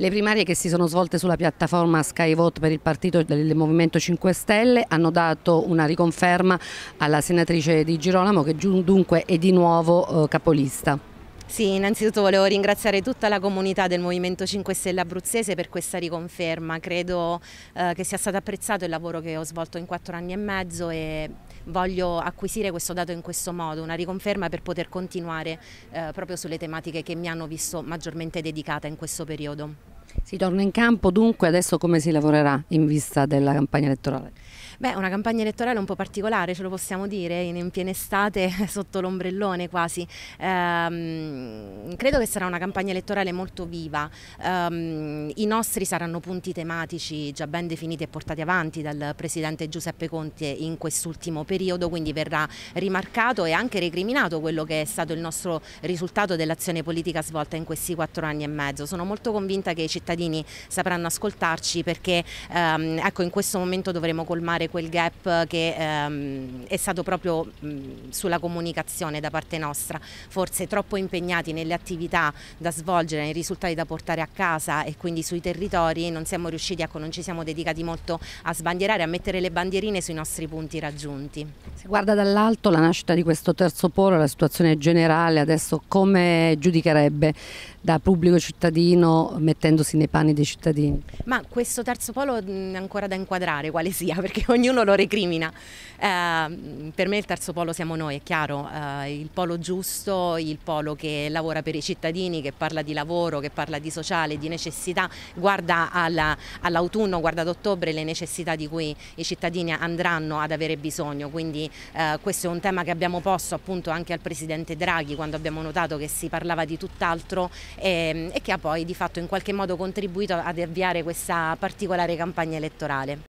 Le primarie che si sono svolte sulla piattaforma SkyVote per il partito del Movimento 5 Stelle hanno dato una riconferma alla senatrice Di Girolamo che dunque è di nuovo eh, capolista. Sì, innanzitutto volevo ringraziare tutta la comunità del Movimento 5 Stelle Abruzzese per questa riconferma. Credo eh, che sia stato apprezzato il lavoro che ho svolto in quattro anni e mezzo e voglio acquisire questo dato in questo modo, una riconferma per poter continuare eh, proprio sulle tematiche che mi hanno visto maggiormente dedicata in questo periodo. Si torna in campo, dunque adesso come si lavorerà in vista della campagna elettorale? Beh, una campagna elettorale un po' particolare, ce lo possiamo dire, in, in piena estate, sotto l'ombrellone quasi. Ehm, credo che sarà una campagna elettorale molto viva. Ehm, I nostri saranno punti tematici già ben definiti e portati avanti dal Presidente Giuseppe Conte in quest'ultimo periodo, quindi verrà rimarcato e anche recriminato quello che è stato il nostro risultato dell'azione politica svolta in questi quattro anni e mezzo. Sono molto convinta che i cittadini sapranno ascoltarci perché ehm, ecco, in questo momento dovremo colmare quel gap che ehm, è stato proprio mh, sulla comunicazione da parte nostra, forse troppo impegnati nelle attività da svolgere, nei risultati da portare a casa e quindi sui territori non siamo riusciti, ecco, non ci siamo dedicati molto a sbandierare, a mettere le bandierine sui nostri punti raggiunti. Si guarda dall'alto la nascita di questo terzo polo, la situazione generale adesso come giudicherebbe da pubblico cittadino mettendosi nei panni dei cittadini? Ma questo terzo polo è ancora da inquadrare quale sia perché ogni ognuno lo recrimina. Eh, per me il terzo polo siamo noi, è chiaro, eh, il polo giusto, il polo che lavora per i cittadini, che parla di lavoro, che parla di sociale, di necessità, guarda all'autunno, guarda ad ottobre le necessità di cui i cittadini andranno ad avere bisogno, quindi eh, questo è un tema che abbiamo posto appunto anche al Presidente Draghi quando abbiamo notato che si parlava di tutt'altro e, ehm, e che ha poi di fatto in qualche modo contribuito ad avviare questa particolare campagna elettorale.